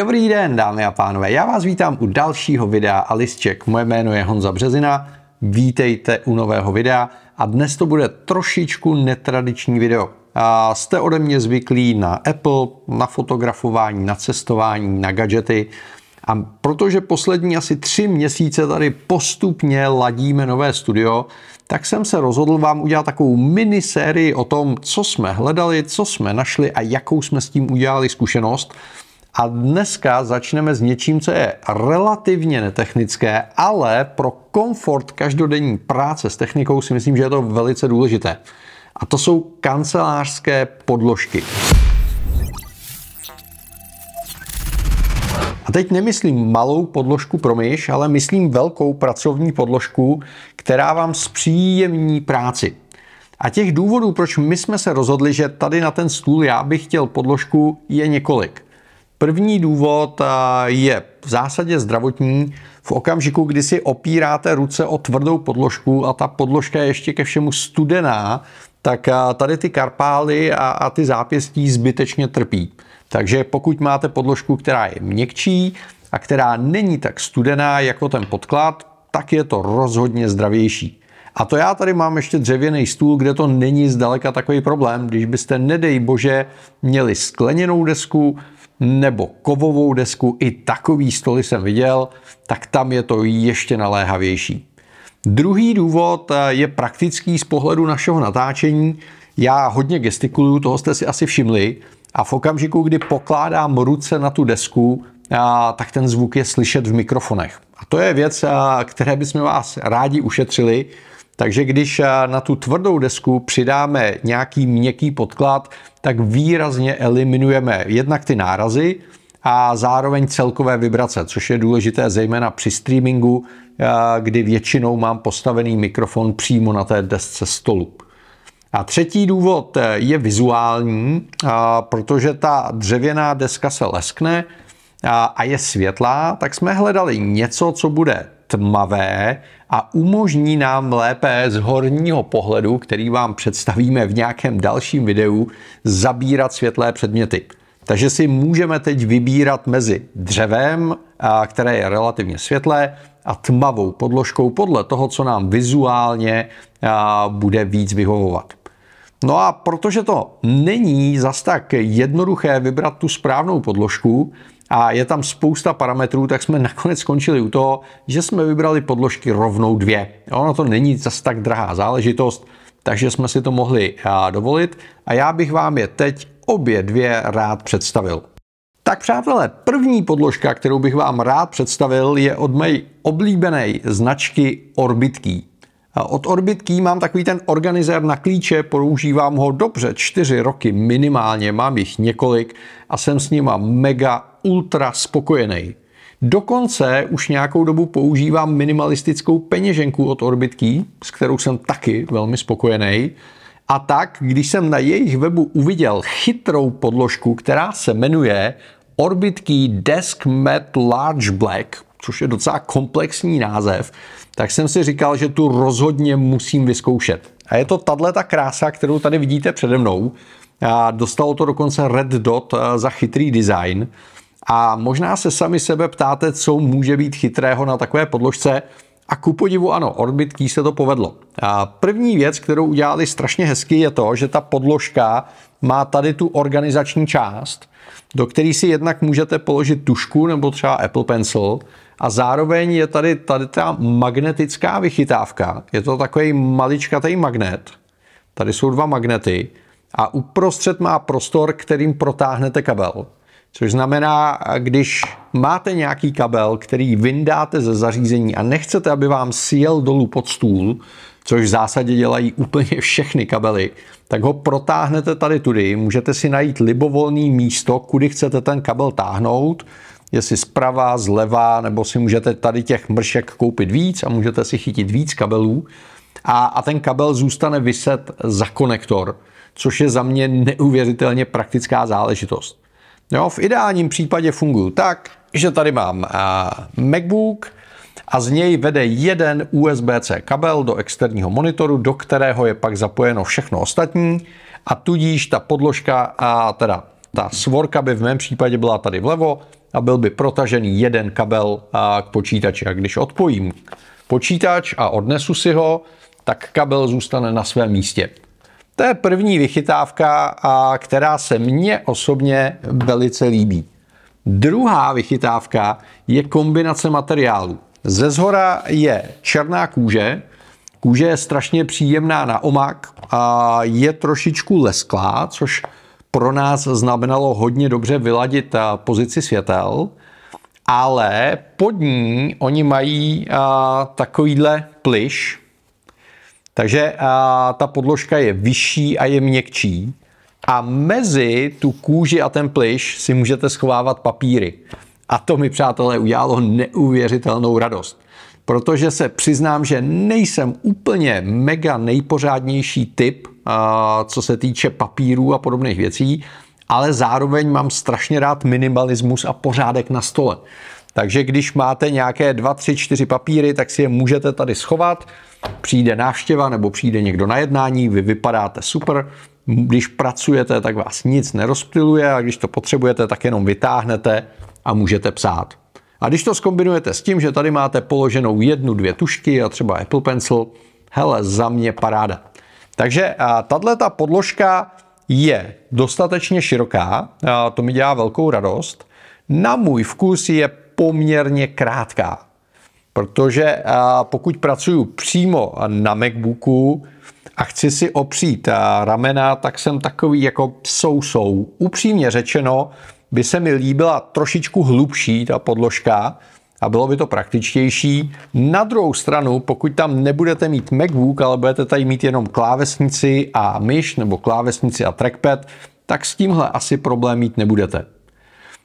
Dobrý den, dámy a pánové, já vás vítám u dalšího videa Alisček. Moje jméno je Honza Březina, vítejte u nového videa a dnes to bude trošičku netradiční video. A jste ode mě zvyklí na Apple, na fotografování, na cestování, na gadgety, a protože poslední asi tři měsíce tady postupně ladíme nové studio, tak jsem se rozhodl vám udělat takovou minisérii o tom, co jsme hledali, co jsme našli a jakou jsme s tím udělali zkušenost. A dneska začneme s něčím, co je relativně netechnické, ale pro komfort každodenní práce s technikou si myslím, že je to velice důležité. A to jsou kancelářské podložky. A teď nemyslím malou podložku pro myš, ale myslím velkou pracovní podložku, která vám zpříjemní práci. A těch důvodů, proč my jsme se rozhodli, že tady na ten stůl já bych chtěl podložku, je několik. První důvod eh, je v zásadě zdravotní. V okamžiku, kdy si opíráte ruce o tvrdou podložku a ta podložka je ještě ke všemu studená, tak eh, tady ty karpály a, a ty zápěstí zbytečně trpí. Takže pokud máte podložku, která je měkčí a která není tak studená jako ten podklad, tak je to rozhodně zdravější. A to já tady mám ještě dřevěný stůl, kde to není zdaleka takový problém. Když byste, nedej bože, měli skleněnou desku, nebo kovovou desku, i takový stoly jsem viděl, tak tam je to ještě naléhavější. Druhý důvod eh, je praktický z pohledu našeho natáčení. Já hodně gestikuluju, toho jste si asi všimli, a v okamžiku, kdy pokládám ruce na tu desku, eh, tak ten zvuk je slyšet v mikrofonech. A to je věc, eh, které bychom vás rádi ušetřili, takže když na tu tvrdou desku přidáme nějaký měkký podklad, tak výrazně eliminujeme jednak ty nárazy a zároveň celkové vibrace, což je důležité zejména při streamingu, eh, kdy většinou mám postavený mikrofon přímo na té desce stolu. A třetí důvod eh, je vizuální, eh, protože ta dřevěná deska se leskne a je světlá, tak jsme hledali něco, co bude tmavé a umožní nám lépe z horního pohledu, který vám představíme v nějakém dalším videu, zabírat světlé předměty. Takže si můžeme teď vybírat mezi dřevem, které je relativně světlé, a tmavou podložkou podle toho, co nám vizuálně bude víc vyhovovat. No a protože to není zas tak jednoduché vybrat tu správnou podložku a je tam spousta parametrů, tak jsme nakonec skončili u toho, že jsme vybrali podložky rovnou dvě. Ono to není zas tak drahá záležitost, takže jsme si to mohli dovolit a já bych vám je teď obě dvě rád představil. Tak přátelé, první podložka, kterou bych vám rád představil, je od mé oblíbené značky Orbitkey. Od orbitky mám takový ten organizér na klíče, používám ho dobře čtyři roky minimálně, mám jich několik a jsem s nima mega ultra spokojený. Dokonce už nějakou dobu používám minimalistickou peněženku od orbitky, s kterou jsem taky velmi spokojený. A tak, když jsem na jejich webu uviděl chytrou podložku, která se jmenuje Orbitky Desk Mat Large Black, což je docela komplexní název, tak jsem si říkal, že tu rozhodně musím vyzkoušet. A je to tahle ta krása, kterou tady vidíte přede mnou. A dostalo to dokonce Red Dot eh, za chytrý design. A možná se sami sebe ptáte, co může být chytrého na takové podložce. A ku podivu ano, Orbit Key se to povedlo. A první věc, kterou udělali strašně hezky, je to, že ta podložka má tady tu organizační část, do které si jednak můžete položit tušku nebo třeba Apple Pencil, a zároveň je tady, tady ta magnetická vychytávka. Je to takový maličkatý magnet. Tady jsou dva magnety a uprostřed má prostor, kterým protáhnete kabel. Což znamená, když máte nějaký kabel, který vyndáte ze zařízení a nechcete, aby vám sjel dolů pod stůl, což v zásadě dělají úplně všechny kabely, tak ho protáhnete tady tudy, můžete si najít libovolné místo, kudy chcete ten kabel táhnout, jestli zprava, zleva, nebo si můžete tady těch mršek koupit víc a můžete si chytit víc kabelů a, a ten kabel zůstane vyset za konektor, což je za mě neuvěřitelně praktická záležitost. Jo, v ideálním případě funguji tak, že tady mám uh, MacBook a z něj vede jeden USB-C kabel do externího monitoru, do kterého je pak zapojeno všechno ostatní a tudíž ta podložka, a teda ta svorka by v mém případě byla tady vlevo, a byl by protažený jeden kabel k počítači. A když odpojím počítač a odnesu si ho, tak kabel zůstane na svém místě. To je první vychytávka, která se mně osobně velice líbí. Druhá vychytávka je kombinace materiálů. Ze zhora je černá kůže, kůže je strašně příjemná na omak, a je trošičku lesklá, což pro nás znamenalo hodně dobře vyladit eh, pozici světel, ale pod ní oni mají a, eh, takovýhle pliš, takže a, eh, ta podložka je vyšší a je měkčí a mezi tu kůži a ten pliš si můžete schovávat papíry. A to mi, přátelé, udělalo neuvěřitelnou radost protože se přiznám, že nejsem úplně mega nejpořádnější typ, co se týče papírů a podobných věcí, ale zároveň mám strašně rád minimalismus a pořádek na stole. Takže když máte nějaké 2, 3, 4 papíry, tak si je můžete tady schovat. Přijde návštěva nebo přijde někdo na jednání, vy vypadáte super. Když pracujete, tak vás nic nerozptiluje a když to potřebujete, tak jenom vytáhnete a můžete psát. A když to skombinujete s tím, že tady máte položenou jednu, dvě tušky a třeba Apple Pencil, hele, za mě paráda. Takže tahle ta podložka je dostatečně široká, a to mi dělá velkou radost. Na můj vkus je poměrně krátká, protože pokud pracuju přímo na MacBooku a chci si opřít ramena, tak jsem takový jako sousou. Upřímně řečeno, by se mi líbila trošičku hlubší ta podložka a bylo by to praktičtější. Na druhou stranu, pokud tam nebudete mít MacBook, ale budete tady mít jenom klávesnici a myš nebo klávesnici a trackpad, tak s tímhle asi problém mít nebudete.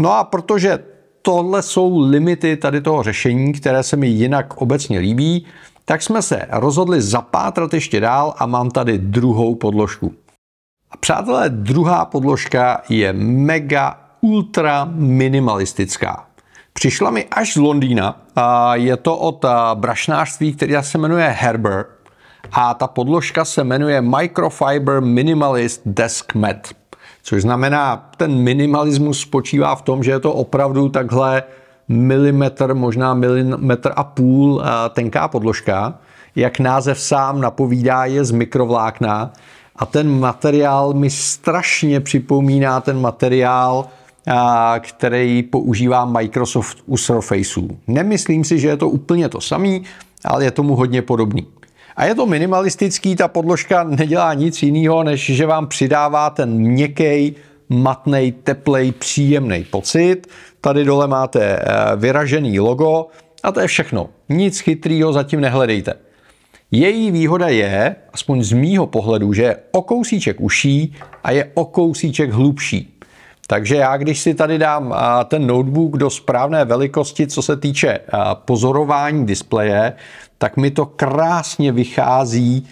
No a protože tohle jsou limity tady toho řešení, které se mi jinak obecně líbí, tak jsme se rozhodli zapátrat ještě dál a mám tady druhou podložku. A přátelé, druhá podložka je mega ultra minimalistická. Přišla mi až z Londýna, je to od eh, brašnářství, které se jmenuje Herber a ta podložka se jmenuje Microfiber Minimalist Desk Mat, což znamená, ten minimalismus spočívá v tom, že je to opravdu takhle milimetr, možná milimetr a půl eh, tenká podložka, jak název sám napovídá, je z mikrovlákna a ten materiál mi strašně připomíná ten materiál který používá Microsoft u Surfaceů. Nemyslím si, že je to úplně to samý, ale je tomu hodně podobný. A je to minimalistický, ta podložka nedělá nic jiného, než že vám přidává ten měkký, matný, teplej, příjemný pocit. Tady dole máte e, vyražený logo a to je všechno. Nic chytrýho zatím nehledejte. Její výhoda je, aspoň z mýho pohledu, že je o kousíček uší a je o kousíček hlubší. Takže já, když si tady dám ten notebook do správné velikosti, co se týče pozorování displeje, tak mi to krásně vychází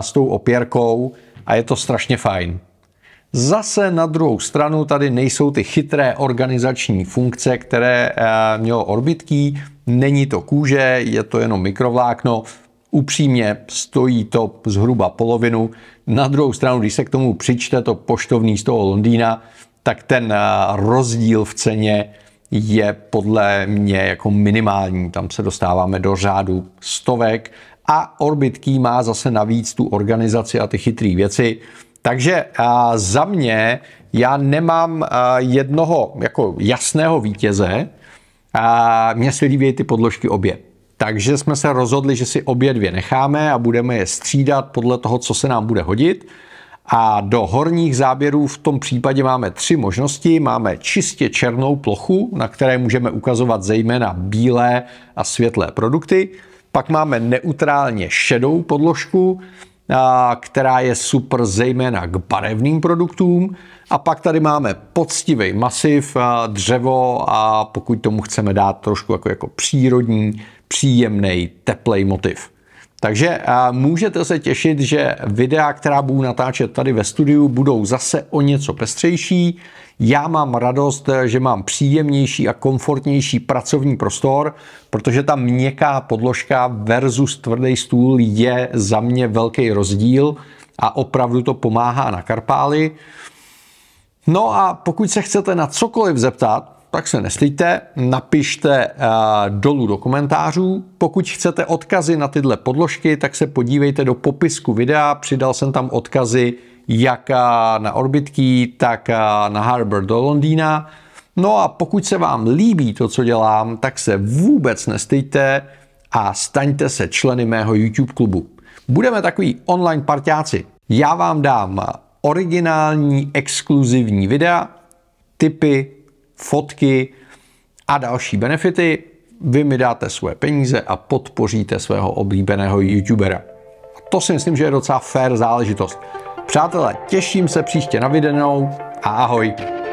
s tou opěrkou a je to strašně fajn. Zase na druhou stranu tady nejsou ty chytré organizační funkce, které mělo orbitký, není to kůže, je to jenom mikrovlákno, upřímně stojí to zhruba polovinu. Na druhou stranu, když se k tomu přičte to poštovní z toho Londýna, tak ten eh, rozdíl v ceně je podle mě jako minimální. Tam se dostáváme do řádu stovek a Orbit Key má zase navíc tu organizaci a ty chytré věci. Takže eh, za mě já nemám eh, jednoho jako jasného vítěze. Mně se líbí ty podložky obě. Takže jsme se rozhodli, že si obě dvě necháme a budeme je střídat podle toho, co se nám bude hodit. A do horních záběrů v tom případě máme tři možnosti. Máme čistě černou plochu, na které můžeme ukazovat zejména bílé a světlé produkty. Pak máme neutrálně šedou podložku, která je super zejména k barevným produktům. A pak tady máme poctivý masiv, dřevo a pokud tomu chceme dát trošku jako, jako přírodní, příjemný, teplej motiv. Takže můžete se těšit, že videa, která budu natáčet tady ve studiu, budou zase o něco pestřejší. Já mám radost, že mám příjemnější a komfortnější pracovní prostor, protože ta měkká podložka versus tvrdý stůl je za mě velký rozdíl a opravdu to pomáhá na Karpály. No a pokud se chcete na cokoliv zeptat, tak se neslíte, napište eh, dolů do komentářů. Pokud chcete odkazy na tyhle podložky, tak se podívejte do popisku videa. Přidal jsem tam odkazy jak eh, na orbitky, tak eh, na Harbor do Londýna. No a pokud se vám líbí to, co dělám, tak se vůbec nestejte a staňte se členy mého YouTube klubu. Budeme takový online partiáci. Já vám dám originální exkluzivní videa, tipy, fotky a další benefity. Vy mi dáte svoje peníze a podpoříte svého oblíbeného youtubera. A to si myslím, že je docela fair záležitost. Přátelé, těším se příště na viděnou a ahoj.